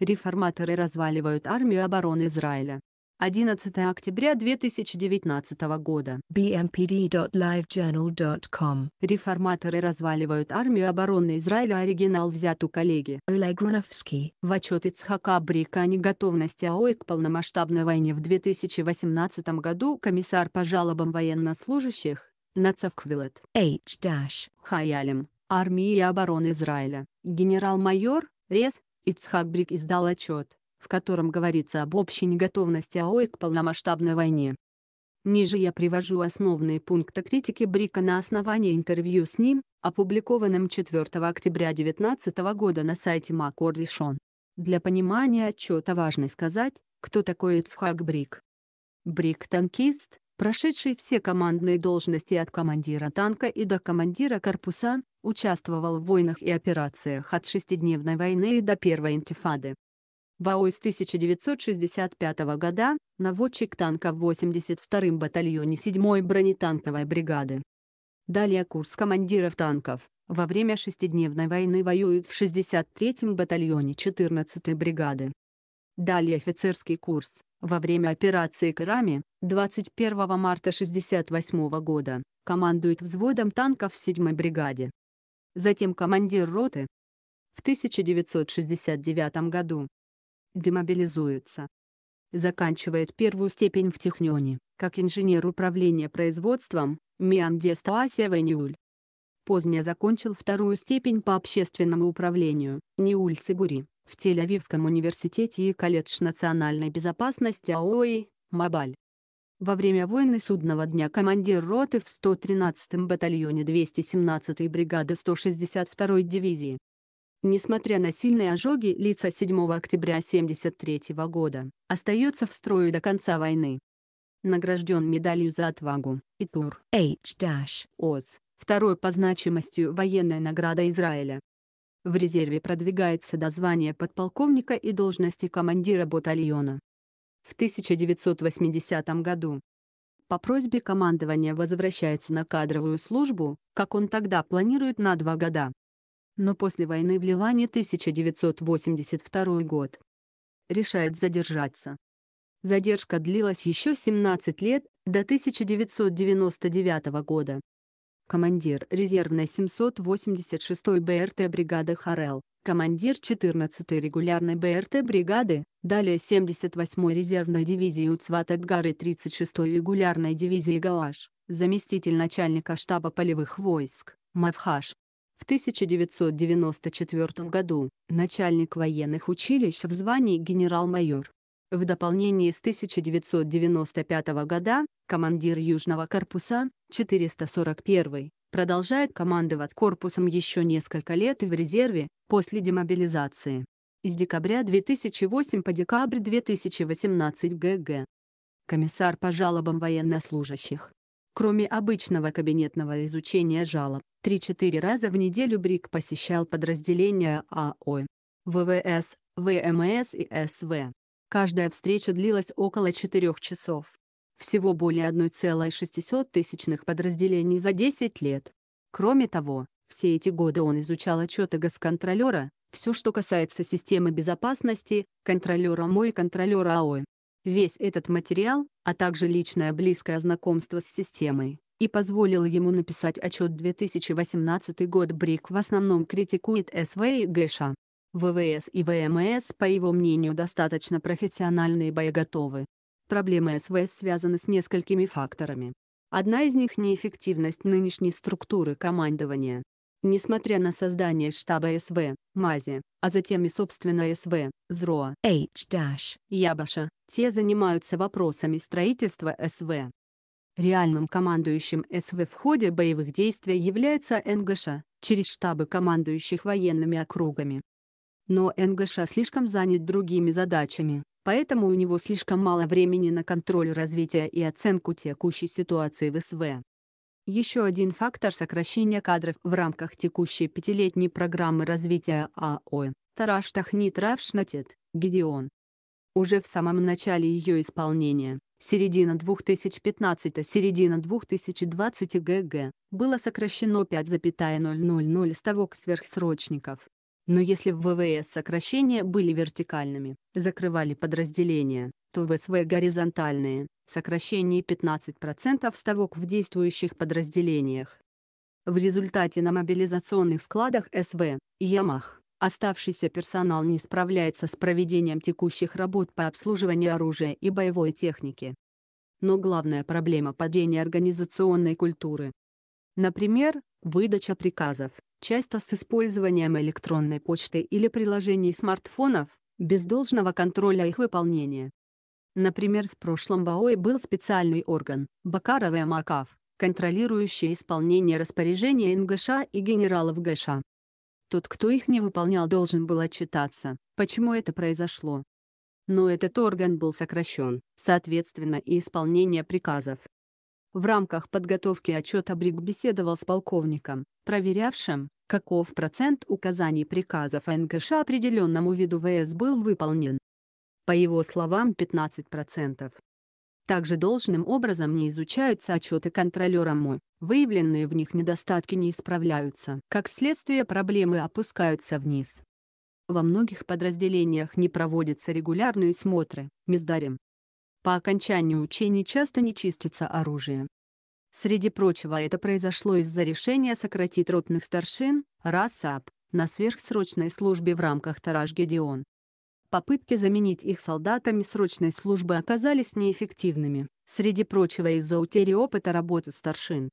Реформаторы разваливают армию обороны Израиля. 11 октября 2019 года. bmpd.livejournal.com Реформаторы разваливают армию обороны Израиля. Оригинал взят у коллеги. Олег Руновский. В отчет Ицхака Брика о неготовности АОИ к полномасштабной войне в 2018 году комиссар по жалобам военнослужащих Нацавквилет. H. Хаялем. Армии и обороны Израиля. Генерал-майор Рез Ицхак Брик издал отчет, в котором говорится об общей неготовности АОЭ к полномасштабной войне. Ниже я привожу основные пункты критики Брика на основании интервью с ним, опубликованным 4 октября 2019 года на сайте Макордишон. Для понимания отчета важно сказать, кто такой Ицхак Брик. Брик – танкист, прошедший все командные должности от командира танка и до командира корпуса, участвовал в войнах и операциях от шестидневной войны и до Первой интифады. В АО с 1965 года, наводчик танка в 82-м батальоне 7-й бронетанковой бригады. Далее курс командиров танков. Во время шестидневной войны воюют в 63-м батальоне 14-й бригады. Далее офицерский курс. Во время операции «Карами» 21 марта 1968 года командует взводом танков 7-й бригаде. Затем командир роты. В 1969 году демобилизуется. Заканчивает первую степень в Технионе, как инженер управления производством, Миандестуасия Венюль. Позднее закончил вторую степень по общественному управлению, Ниуль Цигури, в Тель-Авивском университете и колледж национальной безопасности АОИ, Мабаль. Во время войны судного дня командир роты в 113-м батальоне 217-й бригады 162-й дивизии. Несмотря на сильные ожоги лица 7 октября 1973 -го года, остается в строю до конца войны. Награжден медалью за отвагу, и тур H-Оз, второй по значимости военная награда Израиля. В резерве продвигается до звания подполковника и должности командира батальона. В 1980 году по просьбе командования возвращается на кадровую службу, как он тогда планирует на два года. Но после войны в Ливане 1982 год. Решает задержаться. Задержка длилась еще 17 лет, до 1999 года командир резервной 786-й БРТ бригады Харел, командир 14-й регулярной БРТ бригады, далее 78-й резервной дивизии Уцват и 36-й регулярной дивизии Галаш, заместитель начальника штаба полевых войск, Мавхаш. В 1994 году начальник военных училищ в звании генерал-майор. В дополнение с 1995 года командир Южного корпуса 441 продолжает командовать корпусом еще несколько лет в резерве после демобилизации. С декабря 2008 по декабрь 2018 ГГ. Комиссар по жалобам военнослужащих. Кроме обычного кабинетного изучения жалоб, 3-4 раза в неделю БРИК посещал подразделения АО, ВВС, ВМС и СВ. Каждая встреча длилась около 4 часов. Всего более 1,6 тысячных подразделений за 10 лет. Кроме того, все эти годы он изучал отчеты госконтролера, все, что касается системы безопасности, контролера мой и контролера АО. Весь этот материал, а также личное близкое знакомство с системой, и позволил ему написать отчет 2018 год БРИК в основном критикует СВ и ГШ. А. ВВС и ВМС, по его мнению, достаточно профессиональны и боеготовы. Проблемы СВС связаны с несколькими факторами. Одна из них – неэффективность нынешней структуры командования. Несмотря на создание штаба СВ, МАЗИ, а затем и собственно СВ, ЗРО, H- Ябаша, те занимаются вопросами строительства СВ. Реальным командующим СВ в ходе боевых действий является НГШ, через штабы командующих военными округами но НГШ слишком занят другими задачами, поэтому у него слишком мало времени на контроль развития и оценку текущей ситуации в СВ. Еще один фактор сокращения кадров в рамках текущей пятилетней программы развития АО – Тараш Тахнит Равшнатет, Гедеон. Уже в самом начале ее исполнения, середина 2015-середина 2020 ГГ, было сокращено 5,000 ставок сверхсрочников. Но если в ВВС сокращения были вертикальными, закрывали подразделения, то в СВ горизонтальные, сокращение 15% ставок в действующих подразделениях. В результате на мобилизационных складах СВ и Ямах оставшийся персонал не справляется с проведением текущих работ по обслуживанию оружия и боевой техники. Но главная проблема падения организационной культуры. Например, выдача приказов, часто с использованием электронной почты или приложений смартфонов, без должного контроля их выполнения. Например, в прошлом БАОе был специальный орган – Бакаров и Макав, контролирующий исполнение распоряжения НГШ и генералов ГШ. Тот, кто их не выполнял, должен был отчитаться, почему это произошло. Но этот орган был сокращен, соответственно и исполнение приказов, в рамках подготовки отчета Брик беседовал с полковником, проверявшим, каков процент указаний приказов НКШ определенному виду ВС был выполнен. По его словам, 15%. Также должным образом не изучаются отчеты контролера МО, выявленные в них недостатки не исправляются. Как следствие проблемы опускаются вниз. Во многих подразделениях не проводятся регулярные смотры, мездарем, по окончанию учений часто не чистится оружие. Среди прочего это произошло из-за решения сократить ротных старшин, РАСАП, на сверхсрочной службе в рамках Тараж Гедеон. Попытки заменить их солдатами срочной службы оказались неэффективными, среди прочего из-за утери опыта работы старшин.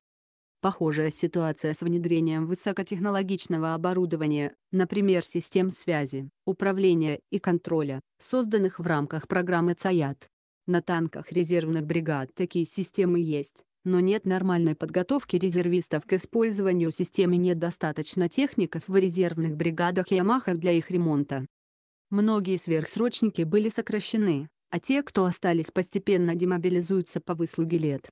Похожая ситуация с внедрением высокотехнологичного оборудования, например систем связи, управления и контроля, созданных в рамках программы ЦАЯТ, на танках резервных бригад такие системы есть, но нет нормальной подготовки резервистов к использованию системы нет достаточно техников в резервных бригадах и Ямахах для их ремонта. Многие сверхсрочники были сокращены, а те, кто остались постепенно демобилизуются по выслуге лет.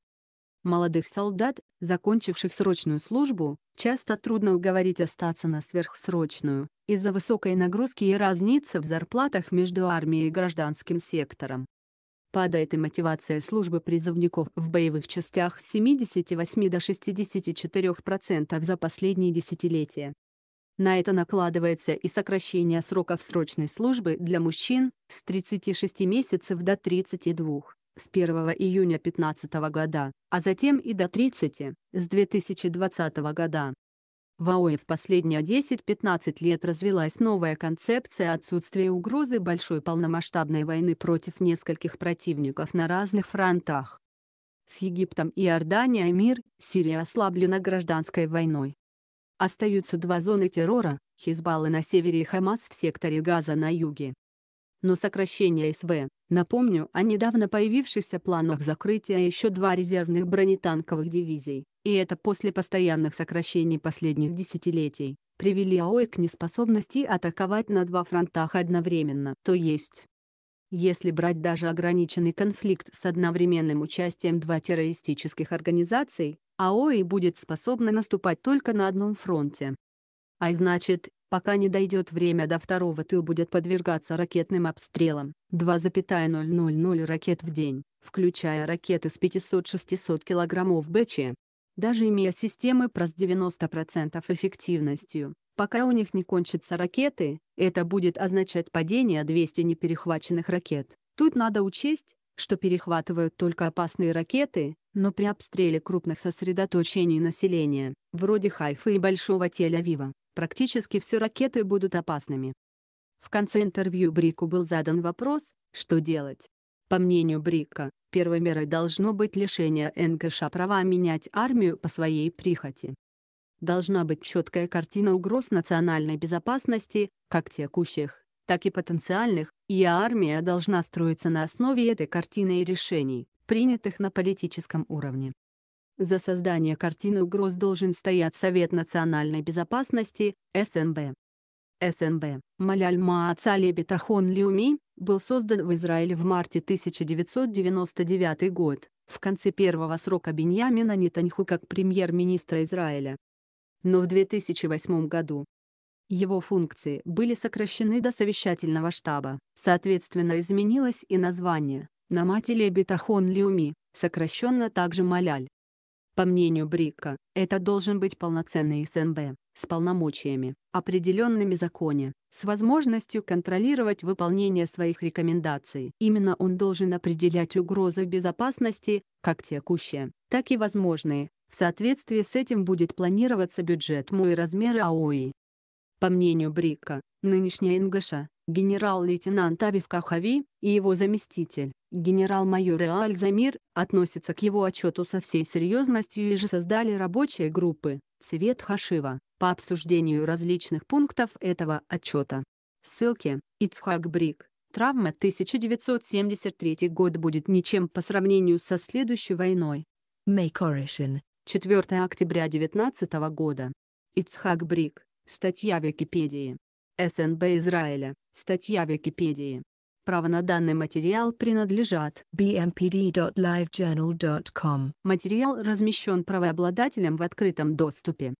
Молодых солдат, закончивших срочную службу, часто трудно уговорить остаться на сверхсрочную, из-за высокой нагрузки и разницы в зарплатах между армией и гражданским сектором. Падает и мотивация службы призывников в боевых частях с 78 до 64% процентов за последние десятилетия. На это накладывается и сокращение сроков срочной службы для мужчин с 36 месяцев до 32 с 1 июня 2015 года, а затем и до 30 с 2020 года. В АОЭ в последние 10-15 лет развилась новая концепция отсутствия угрозы большой полномасштабной войны против нескольких противников на разных фронтах. С Египтом и Иорданией мир, Сирия ослаблена гражданской войной. Остаются два зоны террора – Хизбаллы на севере и Хамас в секторе Газа на юге. Но сокращение СВ, напомню о недавно появившихся планах закрытия еще два резервных бронетанковых дивизий и это после постоянных сокращений последних десятилетий, привели АОЭ к неспособности атаковать на два фронтах одновременно. То есть, если брать даже ограниченный конфликт с одновременным участием два террористических организаций, АОЭ будет способна наступать только на одном фронте. А значит, пока не дойдет время до второго тыл будет подвергаться ракетным обстрелам, 2,000 ракет в день, включая ракеты с 500-600 килограммов БЧ, даже имея системы про с 90% эффективностью. Пока у них не кончатся ракеты, это будет означать падение 200 неперехваченных ракет. Тут надо учесть, что перехватывают только опасные ракеты, но при обстреле крупных сосредоточений населения, вроде Хайфа и Большого Тель-Авива, практически все ракеты будут опасными. В конце интервью Брику был задан вопрос, что делать, по мнению Брика, первой мерой должно быть лишение НКШ права менять армию по своей прихоти. Должна быть четкая картина угроз национальной безопасности, как текущих, так и потенциальных, и армия должна строиться на основе этой картины и решений, принятых на политическом уровне. За создание картины угроз должен стоять Совет национальной безопасности, СНБ. СНБ Маляль Ацали Бетахон Лиуми был создан в Израиле в марте 1999 год, в конце первого срока Беньямина Нетаньху как премьер-министра Израиля. Но в 2008 году его функции были сокращены до совещательного штаба, соответственно изменилось и название, на матери Бетахон Лиуми, сокращенно также Маляль. По мнению Брика, это должен быть полноценный СНБ, с полномочиями, определенными законе, с возможностью контролировать выполнение своих рекомендаций. Именно он должен определять угрозы безопасности, как текущие, так и возможные. В соответствии с этим будет планироваться бюджет МУ и размеры АОИ. По мнению Брика, нынешняя НГШ, а, генерал-лейтенант Авив Кахави и его заместитель, генерал-майор Альзамир, относится к его отчету со всей серьезностью и же создали рабочие группы «Цвет Хашива» по обсуждению различных пунктов этого отчета. Ссылки Ицхак Брик. Травма 1973 год будет ничем по сравнению со следующей войной. May Corrison. 4 октября 19 года. Ицхак Брик. Статья Википедии. СНБ Израиля. Статья Википедии. Право на данный материал принадлежат bmpd.livejournal.com. Материал размещен правообладателем в открытом доступе.